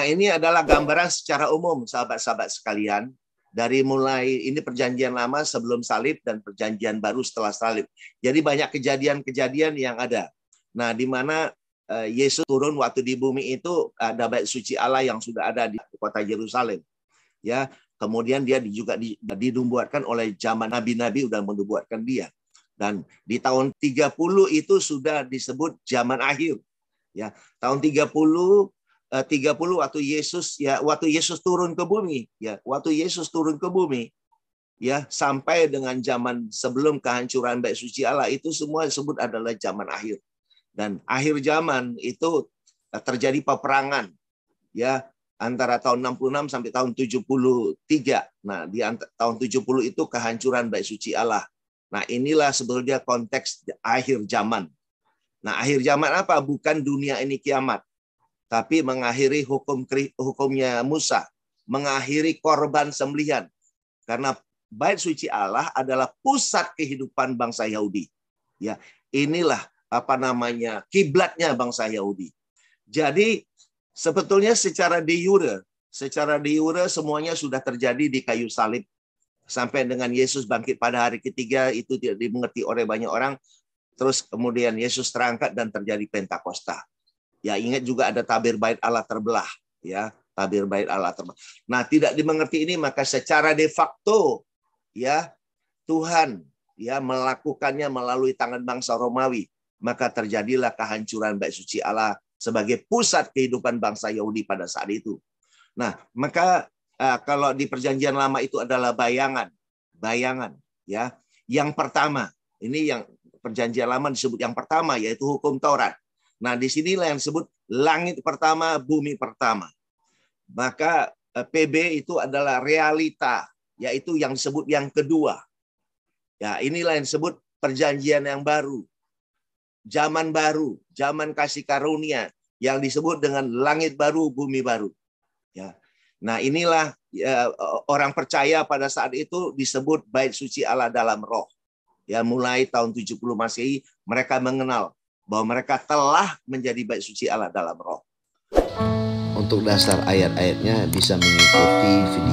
Nah, ini adalah gambaran secara umum sahabat-sahabat sekalian dari mulai ini perjanjian lama sebelum salib dan perjanjian baru setelah salib. Jadi banyak kejadian-kejadian yang ada. Nah, di mana eh, Yesus turun waktu di bumi itu ada baik suci Allah yang sudah ada di kota Yerusalem. Ya, kemudian dia juga dinubuatkan oleh zaman nabi-nabi udah mendubuatkan dia. Dan di tahun 30 itu sudah disebut zaman akhir. Ya, tahun 30 30 eh, waktu Yesus ya waktu Yesus turun ke bumi ya waktu Yesus turun ke bumi ya sampai dengan zaman sebelum kehancuran bait suci Allah itu semua disebut adalah zaman akhir dan akhir zaman itu eh, terjadi peperangan ya antara tahun 66 sampai tahun 73 nah di tahun 70 itu kehancuran bait suci Allah nah inilah sebetulnya konteks akhir zaman nah akhir zaman apa bukan dunia ini kiamat tapi mengakhiri hukum hukumnya Musa, mengakhiri korban sembelihan. Karena bait suci Allah adalah pusat kehidupan bangsa Yahudi. Ya, inilah apa namanya kiblatnya bangsa Yahudi. Jadi sebetulnya secara de jure, secara de jure semuanya sudah terjadi di kayu salib sampai dengan Yesus bangkit pada hari ketiga itu tidak dimengerti oleh banyak orang. Terus kemudian Yesus terangkat dan terjadi Pentakosta. Ya ingat juga ada tabir bait Allah terbelah, ya tabir bait Allah terbelah. Nah tidak dimengerti ini maka secara de facto ya Tuhan ya melakukannya melalui tangan bangsa Romawi maka terjadilah kehancuran bait suci Allah sebagai pusat kehidupan bangsa Yahudi pada saat itu. Nah maka eh, kalau di perjanjian lama itu adalah bayangan, bayangan ya. Yang pertama ini yang perjanjian lama disebut yang pertama yaitu hukum Taurat. Nah, di sinilah yang disebut langit pertama, bumi pertama. Maka eh, PB itu adalah realita, yaitu yang disebut yang kedua. Ya, inilah yang disebut perjanjian yang baru. Zaman baru, zaman kasih karunia yang disebut dengan langit baru, bumi baru. Ya. Nah, inilah ya, orang percaya pada saat itu disebut bait suci Allah dalam roh. Ya, mulai tahun 70 Masehi mereka mengenal bahwa mereka telah menjadi baik suci Allah dalam roh. Untuk dasar ayat-ayatnya bisa mengikuti video